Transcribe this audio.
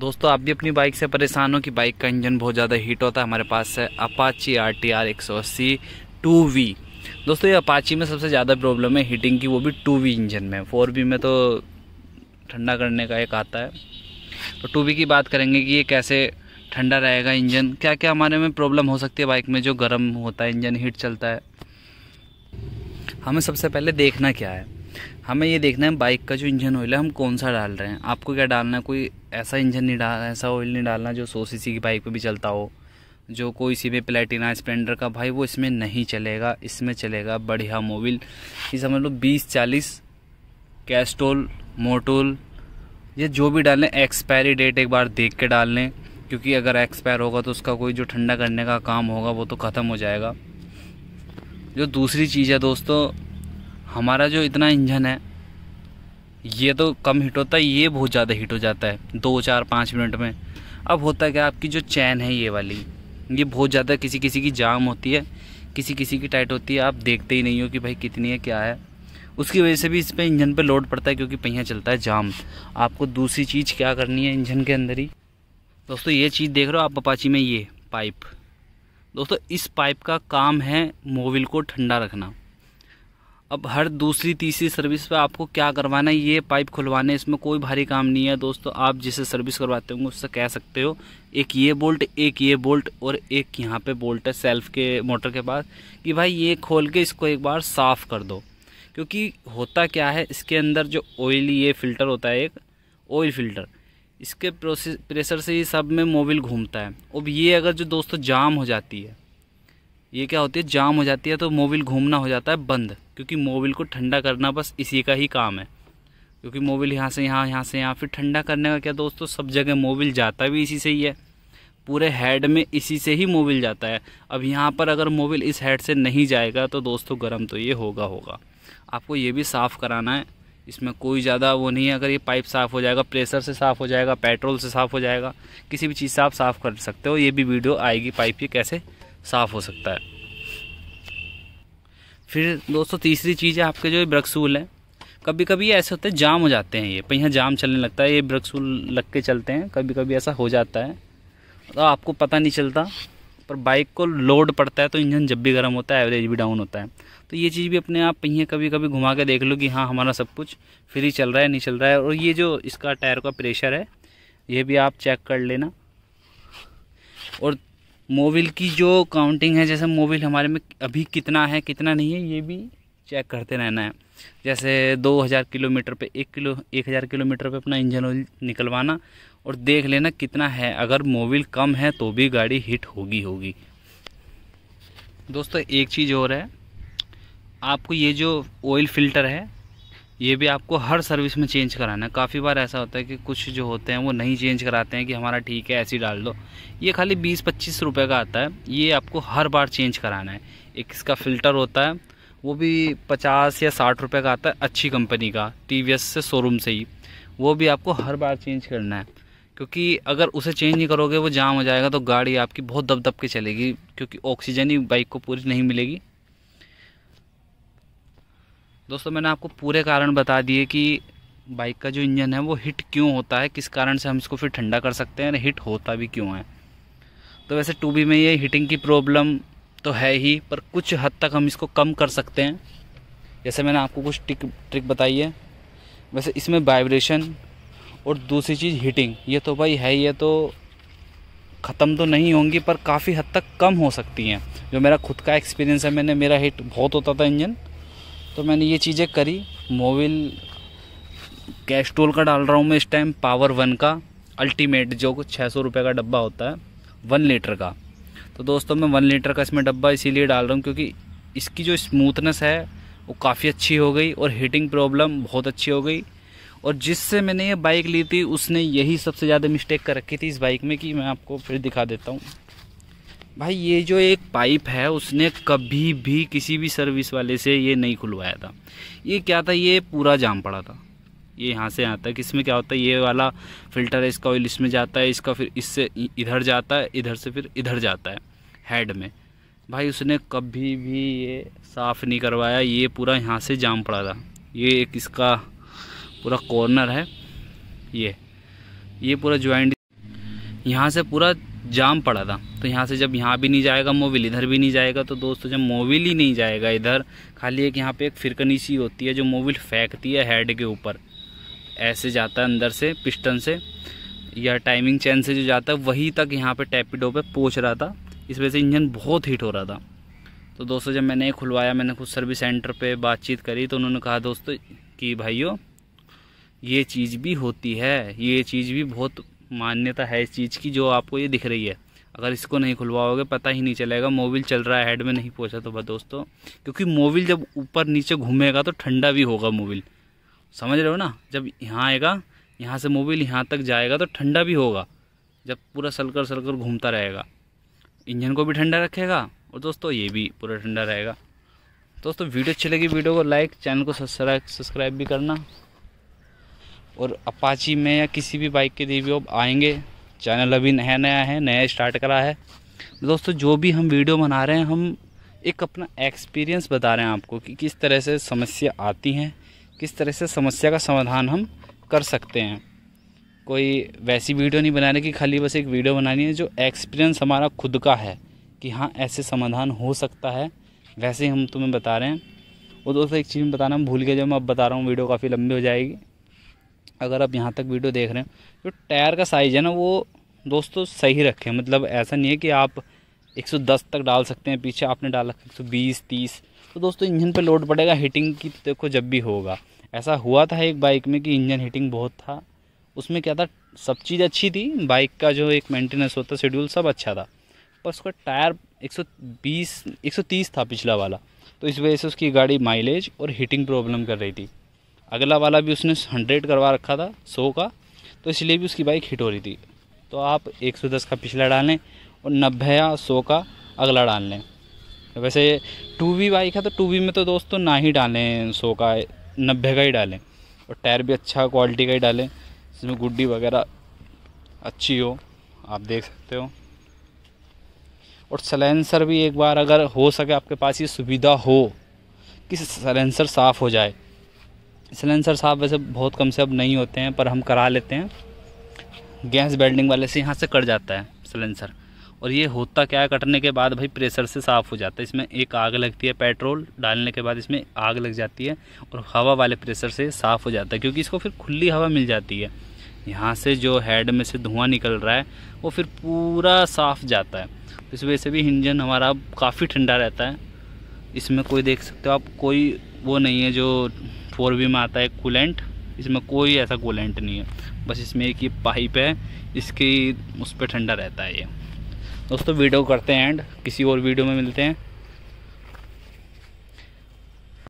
दोस्तों आप भी अपनी बाइक से परेशान हो कि बाइक का इंजन बहुत ज़्यादा हीट होता है हमारे पास है अपाची आर टी आर एक सौ अस्सी टू वी दोस्तों ये अपाची में सबसे ज़्यादा प्रॉब्लम है हीटिंग की वो भी टू वी इंजन में फोर वी में तो ठंडा करने का एक आता है तो टू वी की बात करेंगे कि ये कैसे ठंडा रहेगा इंजन क्या क्या हमारे में प्रॉब्लम हो सकती है बाइक में जो गर्म होता है इंजन हीट चलता है हमें सबसे पहले देखना क्या है हमें ये देखना है बाइक का जो इंजन ऑयल है हम कौन सा डाल रहे हैं आपको क्या डालना है कोई ऐसा इंजन नहीं डालना ऐसा ऑयल नहीं डालना जो सौ सी की बाइक पर भी चलता हो जो कोई सी भी प्लेटिना स्पलेंडर का भाई वो इसमें नहीं चलेगा इसमें चलेगा बढ़िया मोबिल ये समझ लो बीस चालीस कैस्टोल मोटोल ये जो भी डालें एक्सपायरी डेट एक बार देख के डाल लें क्योंकि अगर एक्सपायर होगा तो उसका कोई जो ठंडा करने का काम होगा वो तो ख़त्म हो जाएगा जो दूसरी चीज़ है दोस्तों हमारा जो इतना इंजन है ये तो कम हीट होता है ये बहुत ज़्यादा हीट हो जाता है दो चार पाँच मिनट में अब होता है क्या आपकी जो चैन है ये वाली ये बहुत ज़्यादा किसी किसी की जाम होती है किसी किसी की टाइट होती है आप देखते ही नहीं हो कि भाई कितनी है क्या है उसकी वजह से भी इस पर इंजन पर लोड पड़ता है क्योंकि पहिया चलता है जाम आपको दूसरी चीज़ क्या करनी है इंजन के अंदर ही दोस्तों ये चीज़ देख रहे हो आप अपाची में ये पाइप दोस्तों इस पाइप का काम है मोबिल को ठंडा रखना अब हर दूसरी तीसरी सर्विस पे आपको क्या करवाना है ये पाइप खुलवाने है इसमें कोई भारी काम नहीं है दोस्तों आप जिसे सर्विस करवाते होंगे उससे कह सकते हो एक ये बोल्ट एक ये बोल्ट और एक यहाँ पे बोल्ट है सेल्फ के मोटर के पास कि भाई ये खोल के इसको एक बार साफ़ कर दो क्योंकि होता क्या है इसके अंदर जो ऑयल ये फ़िल्टर होता है एक ऑयल फ़िल्टर इसके प्रोसेस प्रेशर से ही सब में मोबिल घूमता है अब ये अगर जो दोस्तों जाम हो जाती है ये क्या होती है जाम हो जाती है तो मोबिल घूमना हो जाता है बंद क्योंकि मोबिल को ठंडा करना बस इसी का ही काम है क्योंकि मोबिल यहाँ से यहाँ यहाँ से यहाँ फिर ठंडा करने का क्या दोस्तों सब जगह मोबिल जाता भी इसी से ही है पूरे हेड में इसी से ही मोबिल जाता है अब यहाँ पर अगर मोबिल इस हेड से नहीं जाएगा तो दोस्तों गर्म तो ये होगा होगा आपको ये भी साफ़ कराना है इसमें कोई ज़्यादा वो नहीं है अगर ये पाइप साफ़ हो जाएगा प्रेशर से साफ़ हो जाएगा पेट्रोल से साफ़ हो जाएगा किसी भी चीज़ से आप साफ़ कर सकते हो ये भी वीडियो आएगी पाइप की कैसे साफ़ हो सकता है फिर दोस्तों तीसरी चीज़ है आपके जो ब्रक्सूल है कभी कभी ऐसे होते हैं जाम हो जाते हैं ये यहाँ जाम चलने लगता है ये ब्रक्सूल लग के चलते हैं कभी कभी ऐसा हो जाता है तो आपको पता नहीं चलता पर बाइक को लोड पड़ता है तो इंजन जब भी गर्म होता है एवरेज भी डाउन होता है तो ये चीज़ भी अपने आप पहिए कभी कभी घुमा के देख लो कि हाँ हमारा सब कुछ फ्री चल रहा है नहीं चल रहा है और ये जो इसका टायर का प्रेशर है ये भी आप चेक कर लेना और मोबिल की जो काउंटिंग है जैसे मोबिल हमारे में अभी कितना है कितना नहीं है ये भी चेक करते रहना है जैसे 2000 किलोमीटर पे एक किलो 1000 किलोमीटर पे अपना इंजन ऑयल निकलवाना और देख लेना कितना है अगर मोबिल कम है तो भी गाड़ी हिट होगी होगी दोस्तों एक चीज़ और है आपको ये जो ऑयल फिल्टर है ये भी आपको हर सर्विस में चेंज कराना है काफ़ी बार ऐसा होता है कि कुछ जो होते हैं वो नहीं चेंज कराते हैं कि हमारा ठीक है ऐसी ही डाल दो ये खाली बीस पच्चीस रुपये का आता है ये आपको हर बार चेंज कराना है एक इसका फ़िल्टर होता है वो भी पचास या साठ रुपये का आता है अच्छी कंपनी का टी से शोरूम से ही वो भी आपको हर बार चेंज करना है क्योंकि अगर उसे चेंज नहीं करोगे वो जाम हो जाएगा तो गाड़ी आपकी बहुत दब दब के चलेगी क्योंकि ऑक्सीजन ही बाइक को पूरी नहीं मिलेगी दोस्तों मैंने आपको पूरे कारण बता दिए कि बाइक का जो इंजन है वो हिट क्यों होता है किस कारण से हम इसको फिर ठंडा कर सकते हैं हिट होता भी क्यों है तो वैसे टू बी में ये हीटिंग की प्रॉब्लम तो है ही पर कुछ हद तक हम इसको कम कर सकते हैं जैसे मैंने आपको कुछ ट्रिक ट्रिक बताई है वैसे इसमें वाइब्रेशन और दूसरी चीज़ हीटिंग ये तो भाई है ये तो ख़त्म तो नहीं होंगी पर काफ़ी हद तक कम हो सकती हैं जो मेरा खुद का एक्सपीरियंस है मैंने मेरा हिट बहुत होता था इंजन तो मैंने ये चीज़ें करी मोबिल कैस्ट्रोल का डाल रहा हूँ मैं इस टाइम पावर वन का अल्टीमेट जो छः सौ रुपये का डब्बा होता है वन लीटर का तो दोस्तों मैं वन लीटर का इसमें डब्बा इसीलिए डाल रहा हूँ क्योंकि इसकी जो स्मूथनेस है वो काफ़ी अच्छी हो गई और हीटिंग प्रॉब्लम बहुत अच्छी हो गई और जिससे मैंने ये बाइक ली थी उसने यही सबसे ज़्यादा मिस्टेक कर रखी थी इस बाइक में कि मैं आपको फिर दिखा देता हूँ भाई ये जो एक पाइप है उसने कभी भी किसी भी सर्विस वाले से ये नहीं खुलवाया था ये क्या था ये पूरा जाम पड़ा था ये यहाँ से आता है कि इसमें क्या होता है ये वाला फिल्टर है इसका ऑयल इसमें जाता है इसका फिर इससे इधर जाता है इधर से फिर इधर जाता है हेड में भाई उसने कभी भी ये साफ़ नहीं करवाया ये पूरा यहाँ से जाम पड़ा था ये एक इसका पूरा कॉर्नर है ये ये पूरा ज्वाइंट यहाँ से पूरा जाम पड़ा था तो यहाँ से जब यहाँ भी नहीं जाएगा मोबिल इधर भी नहीं जाएगा तो दोस्तों जब मोबिल ही नहीं जाएगा इधर खाली एक यहाँ पे एक फिरकनी सी होती है जो मोबिल फेंकती है हेड के ऊपर ऐसे जाता है अंदर से पिस्टन से या टाइमिंग चैन से जो जाता है वहीं तक यहाँ पर टैपिडो पर पहुँच रहा था इस वजह से इंजन बहुत हीट हो रहा था तो दोस्तों जब मैंने खुलवाया मैंने खुद सर्विस सेंटर पर बातचीत करी तो उन्होंने कहा दोस्तों कि भाइयों ये चीज़ भी होती है ये चीज़ भी बहुत मान्यता है इस चीज़ की जो आपको ये दिख रही है अगर इसको नहीं खुलवाओगे पता ही नहीं चलेगा मोबिल चल रहा है हेड में नहीं पहुँचा तो बस दोस्तों क्योंकि मोबिल जब ऊपर नीचे घूमेगा तो ठंडा भी होगा मोबिल समझ रहे हो ना जब यहाँ आएगा यहाँ से मोबिल यहाँ तक जाएगा तो ठंडा भी होगा जब पूरा सलकर सलकर घूमता रहेगा इंजन को भी ठंडा रखेगा और दोस्तों ये भी पूरा ठंडा रहेगा दोस्तों वीडियो अच्छी लगी वीडियो को लाइक चैनल को सब्सक्राइब सब्सक्राइब भी करना और अपाची में या किसी भी बाइक के रिव्यू अब आएंगे चैनल अभी नया नया है नया स्टार्ट करा है दोस्तों जो भी हम वीडियो बना रहे हैं हम एक अपना एक्सपीरियंस बता रहे हैं आपको कि किस तरह से समस्या आती हैं किस तरह से समस्या का समाधान हम कर सकते हैं कोई वैसी वीडियो नहीं बना रहे कि खाली बस एक वीडियो बनानी है जो एक्सपीरियंस हमारा खुद का है कि हाँ ऐसे समाधान हो सकता है वैसे हम तुम्हें बता रहे हैं और दोस्तों एक चीज़ बताना भूल गया जब मैं अब बता रहा हूँ वीडियो काफ़ी लंबी हो जाएगी अगर आप यहाँ तक वीडियो देख रहे हैं जो टायर का साइज़ है ना वो दोस्तों सही रखें मतलब ऐसा नहीं है कि आप 110 तक डाल सकते हैं पीछे आपने डाला 120 30 तो दोस्तों इंजन पे लोड पड़ेगा हीटिंग की देखो जब भी होगा ऐसा हुआ था एक बाइक में कि इंजन हीटिंग बहुत था उसमें क्या था सब चीज़ अच्छी थी बाइक का जो एक मेंटेनेंस होता शेड्यूल सब अच्छा था पर उसका टायर 120 130 था पिछला वाला तो इस वजह से उसकी गाड़ी माइलेज और हीटिंग प्रॉब्लम कर रही थी अगला वाला भी उसने हंड्रेड करवा रखा था सौ का तो इसलिए भी उसकी बाइक हिट हो रही थी तो आप एक सौ दस का पिछला डालें और नब्बे या सौ का अगला डाल लें वैसे टू वी बाइक है तो टू वी में तो दोस्तों ना ही डालें सौ का नब्बे का ही डालें और टायर भी अच्छा क्वालिटी का ही डालें जिसमें गुड्डी वगैरह अच्छी हो आप देख सकते हो और सलेंसर भी एक बार अगर हो सके आपके पास ये सुविधा हो कि सलेंसर साफ़ हो जाए सिलेंसर साहब वैसे बहुत कम से अब नहीं होते हैं पर हम करा लेते हैं गैस बेल्डिंग वाले से यहाँ से कट जाता है सिलेंसर और ये होता क्या है कटने के बाद भाई प्रेशर से साफ़ हो जाता है इसमें एक आग लगती है पेट्रोल डालने के बाद इसमें आग लग जाती है और हवा वाले प्रेशर से साफ़ हो जाता है क्योंकि इसको फिर खुली हवा मिल जाती है यहाँ से जो हेड में से धुआं निकल रहा है वो फिर पूरा साफ़ जाता है तो इस वजह से भी इंजन हमारा काफ़ी ठंडा रहता है इसमें कोई देख सकते हो आप कोई वो नहीं है जो फोर वी में आता है कूलेंट इसमें कोई ऐसा कूलेंट नहीं है बस इसमें एक ये पाइप है इसकी उस पर ठंडा रहता है ये दोस्तों वीडियो करते हैं एंड किसी और वीडियो में मिलते हैं